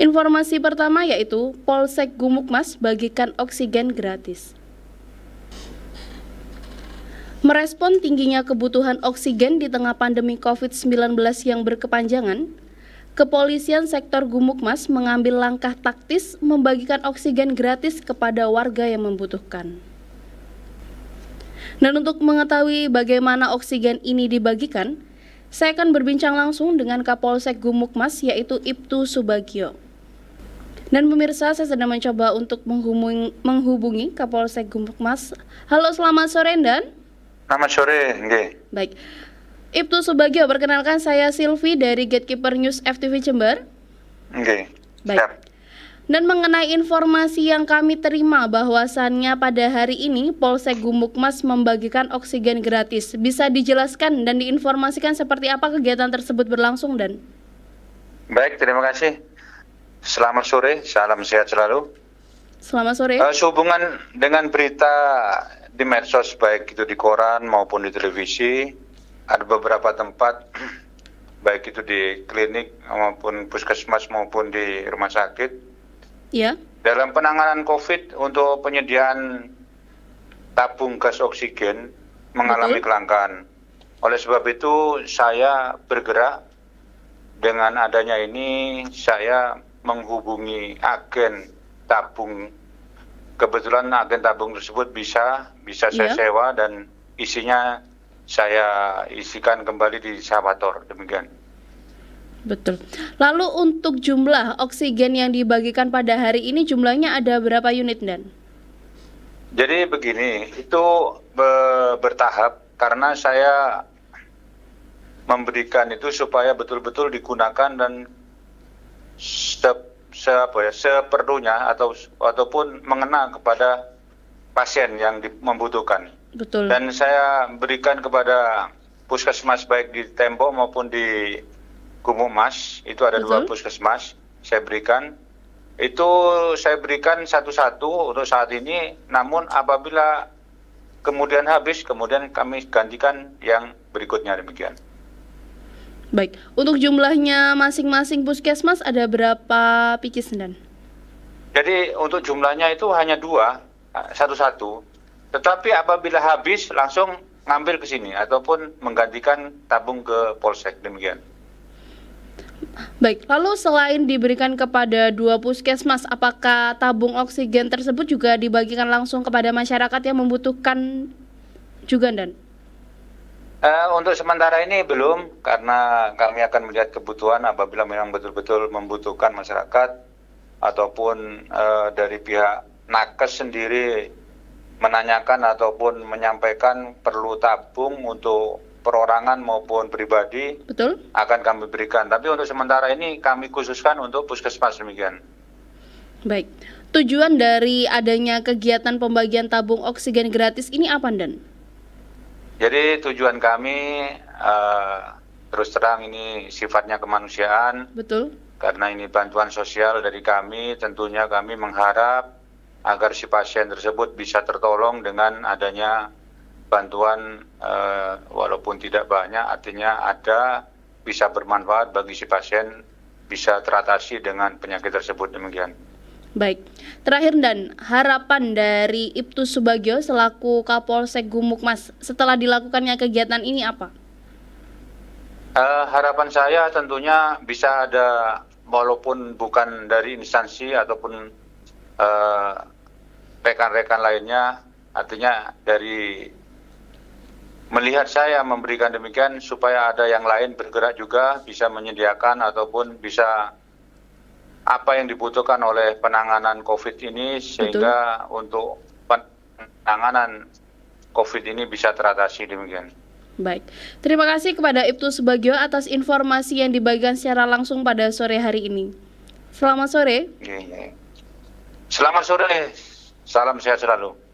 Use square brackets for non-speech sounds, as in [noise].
Informasi pertama yaitu Polsek Gumukmas bagikan oksigen gratis. Merespon tingginya kebutuhan oksigen di tengah pandemi COVID-19 yang berkepanjangan, Kepolisian Sektor Gumukmas mengambil langkah taktis membagikan oksigen gratis kepada warga yang membutuhkan. Dan untuk mengetahui bagaimana oksigen ini dibagikan, saya akan berbincang langsung dengan Kapolsek Gumukmas yaitu Ibtu Subagio. Dan pemirsa, saya sedang mencoba untuk menghubungi, menghubungi Kapolsek Mas. Halo, selamat sore, Dan. Selamat sore, Nge. Baik. Ibtu Subagio, perkenalkan saya Silvi dari Gatekeeper News FTV Jember. Oke. Baik. Siap. Dan mengenai informasi yang kami terima bahwasannya pada hari ini Polsek Mas membagikan oksigen gratis. Bisa dijelaskan dan diinformasikan seperti apa kegiatan tersebut berlangsung dan? Baik, terima kasih. Selamat sore, salam sehat selalu. Selamat sore. Uh, sehubungan dengan berita di medsos baik itu di koran maupun di televisi, ada beberapa tempat [clears throat] baik itu di klinik maupun puskesmas maupun di rumah sakit. Iya. Dalam penanganan COVID untuk penyediaan tabung gas oksigen mengalami Betul. kelangkaan. Oleh sebab itu saya bergerak dengan adanya ini saya menghubungi agen tabung. Kebetulan agen tabung tersebut bisa bisa saya yeah. sewa dan isinya saya isikan kembali di sabator demikian. Betul. Lalu untuk jumlah oksigen yang dibagikan pada hari ini jumlahnya ada berapa unit dan? Jadi begini, itu be bertahap karena saya memberikan itu supaya betul-betul digunakan dan se, se apa ya, seperlunya atau ataupun mengenal kepada pasien yang di, membutuhkan. Betul. Dan saya berikan kepada puskesmas baik di tembok maupun di Mas itu ada Betul. dua puskesmas saya berikan. Itu saya berikan satu-satu untuk saat ini, namun apabila kemudian habis, kemudian kami gantikan yang berikutnya demikian. Baik, untuk jumlahnya masing-masing puskesmas ada berapa picis dan? Jadi untuk jumlahnya itu hanya dua, satu-satu. Tetapi apabila habis langsung ngambil ke sini ataupun menggantikan tabung ke polsek demikian. Baik, lalu selain diberikan kepada dua puskesmas, apakah tabung oksigen tersebut juga dibagikan langsung kepada masyarakat yang membutuhkan juga, Dan? Uh, untuk sementara ini belum, karena kami akan melihat kebutuhan apabila memang betul-betul membutuhkan masyarakat ataupun uh, dari pihak nakes sendiri menanyakan ataupun menyampaikan perlu tabung untuk perorangan maupun pribadi Betul. akan kami berikan. Tapi untuk sementara ini kami khususkan untuk puskesmas demikian. Baik, tujuan dari adanya kegiatan pembagian tabung oksigen gratis ini apa, Dan? Jadi tujuan kami uh, terus terang ini sifatnya kemanusiaan. Betul. Karena ini bantuan sosial dari kami, tentunya kami mengharap agar si pasien tersebut bisa tertolong dengan adanya bantuan uh, walaupun tidak banyak, artinya ada bisa bermanfaat bagi si pasien bisa teratasi dengan penyakit tersebut demikian. Baik, terakhir dan harapan dari Ibtu Subagio selaku Kapolsek Gumukmas setelah dilakukannya kegiatan ini apa? Uh, harapan saya tentunya bisa ada walaupun bukan dari instansi ataupun eh, rekan-rekan lainnya, artinya dari melihat saya memberikan demikian supaya ada yang lain bergerak juga bisa menyediakan ataupun bisa apa yang dibutuhkan oleh penanganan COVID ini sehingga Betul. untuk penanganan COVID ini bisa teratasi demikian. Baik, terima kasih kepada Ibtu Subagio atas informasi yang dibagikan secara langsung pada sore hari ini. Selamat sore. Iya, iya. Selamat sore. Salam sehat selalu.